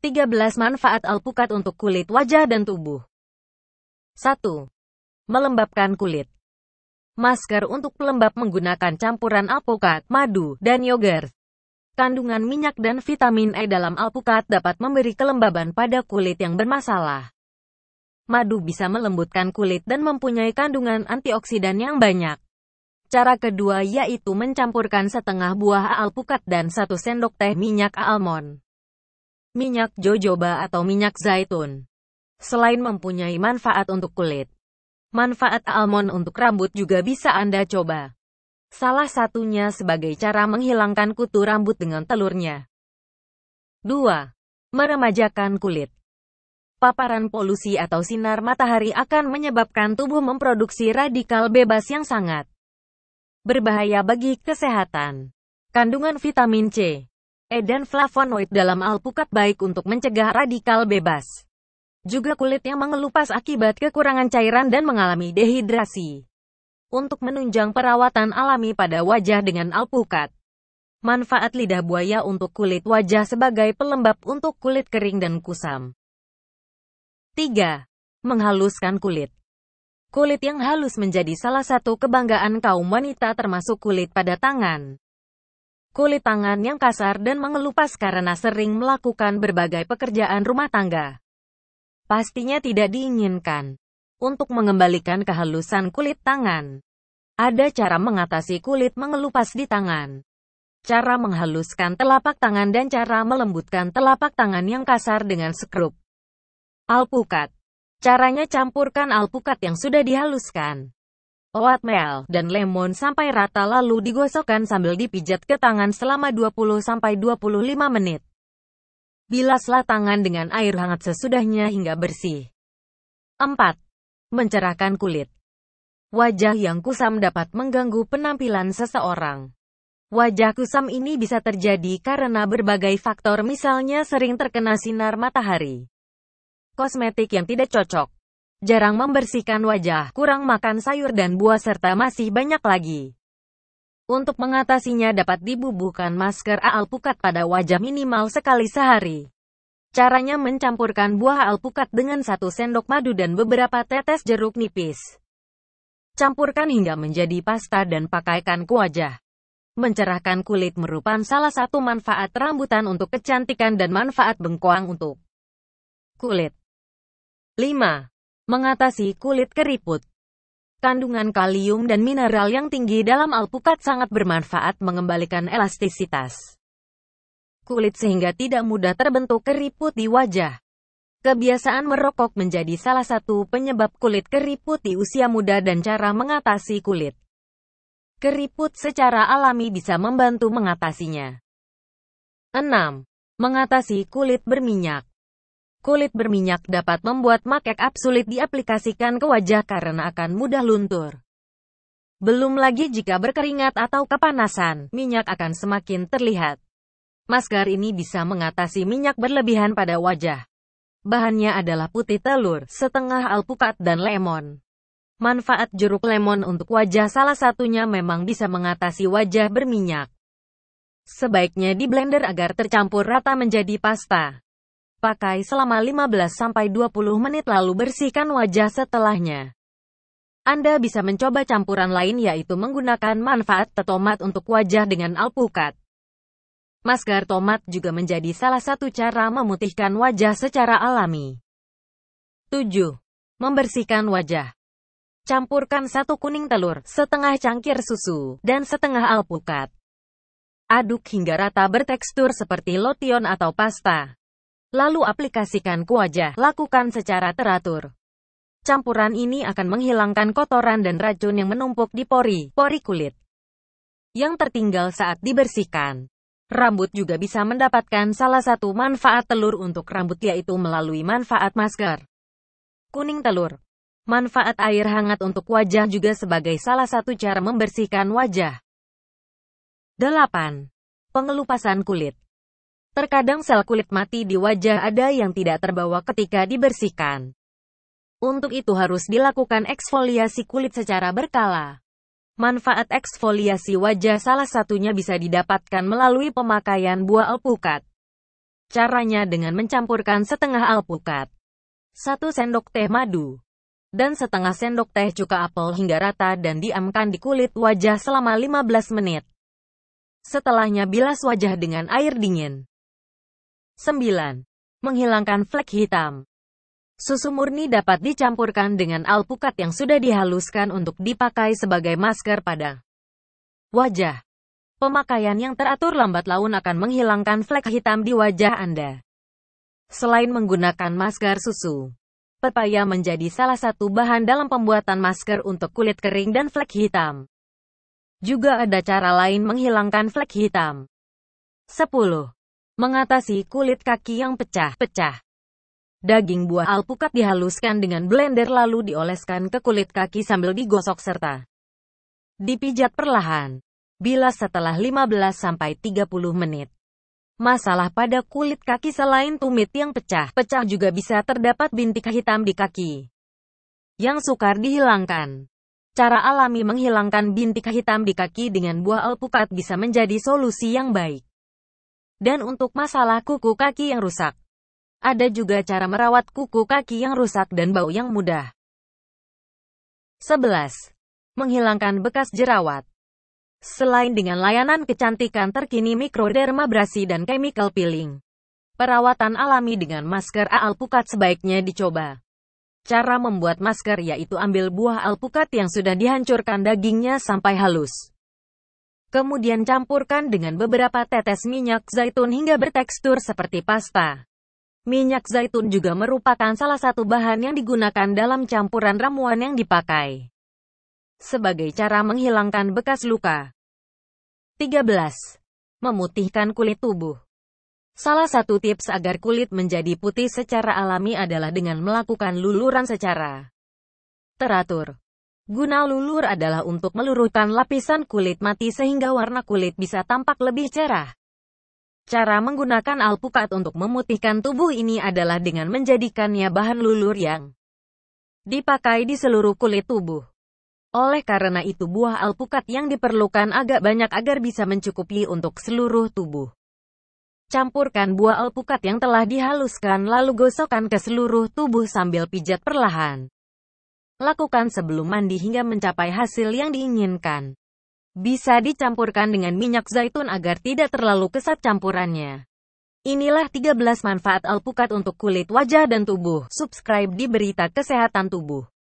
13 manfaat alpukat untuk kulit wajah dan tubuh. 1. Melembabkan kulit. Masker untuk pelembab menggunakan campuran alpukat, madu, dan yogurt. Kandungan minyak dan vitamin E dalam alpukat dapat memberi kelembaban pada kulit yang bermasalah. Madu bisa melembutkan kulit dan mempunyai kandungan antioksidan yang banyak. Cara kedua yaitu mencampurkan setengah buah alpukat dan satu sendok teh minyak almond. Minyak jojoba atau minyak zaitun. Selain mempunyai manfaat untuk kulit, manfaat almond untuk rambut juga bisa Anda coba. Salah satunya sebagai cara menghilangkan kutu rambut dengan telurnya. 2. Meremajakan kulit. Paparan polusi atau sinar matahari akan menyebabkan tubuh memproduksi radikal bebas yang sangat berbahaya bagi kesehatan. Kandungan vitamin C Edan flavonoid dalam alpukat baik untuk mencegah radikal bebas. Juga kulit yang mengelupas akibat kekurangan cairan dan mengalami dehidrasi. Untuk menunjang perawatan alami pada wajah dengan alpukat. Manfaat lidah buaya untuk kulit wajah sebagai pelembab untuk kulit kering dan kusam. 3. Menghaluskan kulit. Kulit yang halus menjadi salah satu kebanggaan kaum wanita termasuk kulit pada tangan kulit tangan yang kasar dan mengelupas karena sering melakukan berbagai pekerjaan rumah tangga. Pastinya tidak diinginkan. Untuk mengembalikan kehalusan kulit tangan, ada cara mengatasi kulit mengelupas di tangan. Cara menghaluskan telapak tangan dan cara melembutkan telapak tangan yang kasar dengan skrup. Alpukat. Caranya campurkan alpukat yang sudah dihaluskan oatmeal, dan lemon sampai rata lalu digosokkan sambil dipijat ke tangan selama 20-25 menit. Bilaslah tangan dengan air hangat sesudahnya hingga bersih. 4. Mencerahkan kulit Wajah yang kusam dapat mengganggu penampilan seseorang. Wajah kusam ini bisa terjadi karena berbagai faktor misalnya sering terkena sinar matahari. Kosmetik yang tidak cocok jarang membersihkan wajah, kurang makan sayur dan buah serta masih banyak lagi. Untuk mengatasinya dapat dibubuhkan masker alpukat pada wajah minimal sekali sehari. Caranya mencampurkan buah alpukat dengan satu sendok madu dan beberapa tetes jeruk nipis. Campurkan hingga menjadi pasta dan pakaikan ke wajah. Mencerahkan kulit merupakan salah satu manfaat rambutan untuk kecantikan dan manfaat bengkoang untuk kulit. 5 mengatasi kulit keriput. Kandungan kalium dan mineral yang tinggi dalam alpukat sangat bermanfaat mengembalikan elastisitas kulit sehingga tidak mudah terbentuk keriput di wajah. Kebiasaan merokok menjadi salah satu penyebab kulit keriput di usia muda dan cara mengatasi kulit. Keriput secara alami bisa membantu mengatasinya. 6. Mengatasi kulit berminyak Kulit berminyak dapat membuat make up sulit diaplikasikan ke wajah karena akan mudah luntur. Belum lagi jika berkeringat atau kepanasan, minyak akan semakin terlihat. Masker ini bisa mengatasi minyak berlebihan pada wajah. Bahannya adalah putih telur, setengah alpukat dan lemon. Manfaat jeruk lemon untuk wajah salah satunya memang bisa mengatasi wajah berminyak. Sebaiknya di blender agar tercampur rata menjadi pasta. Pakai selama 15-20 menit lalu bersihkan wajah setelahnya. Anda bisa mencoba campuran lain yaitu menggunakan manfaat tomat untuk wajah dengan alpukat. Masker tomat juga menjadi salah satu cara memutihkan wajah secara alami. 7. Membersihkan wajah. Campurkan satu kuning telur, setengah cangkir susu, dan setengah alpukat. Aduk hingga rata bertekstur seperti lotion atau pasta. Lalu aplikasikan ke wajah, lakukan secara teratur. Campuran ini akan menghilangkan kotoran dan racun yang menumpuk di pori, pori kulit yang tertinggal saat dibersihkan. Rambut juga bisa mendapatkan salah satu manfaat telur untuk rambut yaitu melalui manfaat masker. Kuning telur. Manfaat air hangat untuk wajah juga sebagai salah satu cara membersihkan wajah. 8. Pengelupasan kulit. Terkadang sel kulit mati di wajah ada yang tidak terbawa ketika dibersihkan. Untuk itu harus dilakukan eksfoliasi kulit secara berkala. Manfaat eksfoliasi wajah salah satunya bisa didapatkan melalui pemakaian buah alpukat. Caranya dengan mencampurkan setengah alpukat, satu sendok teh madu, dan setengah sendok teh cuka apel hingga rata dan diamkan di kulit wajah selama 15 menit. Setelahnya bilas wajah dengan air dingin. 9. Menghilangkan flek hitam. Susu murni dapat dicampurkan dengan alpukat yang sudah dihaluskan untuk dipakai sebagai masker pada wajah. Pemakaian yang teratur lambat laun akan menghilangkan flek hitam di wajah Anda. Selain menggunakan masker susu, pepaya menjadi salah satu bahan dalam pembuatan masker untuk kulit kering dan flek hitam. Juga ada cara lain menghilangkan flek hitam. 10 mengatasi kulit kaki yang pecah-pecah. Daging buah alpukat dihaluskan dengan blender lalu dioleskan ke kulit kaki sambil digosok serta dipijat perlahan. Bila setelah 15-30 menit, masalah pada kulit kaki selain tumit yang pecah-pecah juga bisa terdapat bintik hitam di kaki yang sukar dihilangkan. Cara alami menghilangkan bintik hitam di kaki dengan buah alpukat bisa menjadi solusi yang baik. Dan untuk masalah kuku kaki yang rusak, ada juga cara merawat kuku kaki yang rusak dan bau yang mudah. 11. Menghilangkan bekas jerawat. Selain dengan layanan kecantikan terkini mikrodermabrasi dan chemical peeling, perawatan alami dengan masker alpukat sebaiknya dicoba. Cara membuat masker yaitu ambil buah alpukat yang sudah dihancurkan dagingnya sampai halus. Kemudian campurkan dengan beberapa tetes minyak zaitun hingga bertekstur seperti pasta. Minyak zaitun juga merupakan salah satu bahan yang digunakan dalam campuran ramuan yang dipakai. Sebagai cara menghilangkan bekas luka. 13. Memutihkan kulit tubuh. Salah satu tips agar kulit menjadi putih secara alami adalah dengan melakukan luluran secara teratur. Guna lulur adalah untuk meluruhkan lapisan kulit mati sehingga warna kulit bisa tampak lebih cerah. Cara menggunakan alpukat untuk memutihkan tubuh ini adalah dengan menjadikannya bahan lulur yang dipakai di seluruh kulit tubuh. Oleh karena itu buah alpukat yang diperlukan agak banyak agar bisa mencukupi untuk seluruh tubuh. Campurkan buah alpukat yang telah dihaluskan lalu gosokkan ke seluruh tubuh sambil pijat perlahan. Lakukan sebelum mandi hingga mencapai hasil yang diinginkan. Bisa dicampurkan dengan minyak zaitun agar tidak terlalu kesat campurannya. Inilah 13 manfaat alpukat untuk kulit wajah dan tubuh. Subscribe di Berita Kesehatan Tubuh.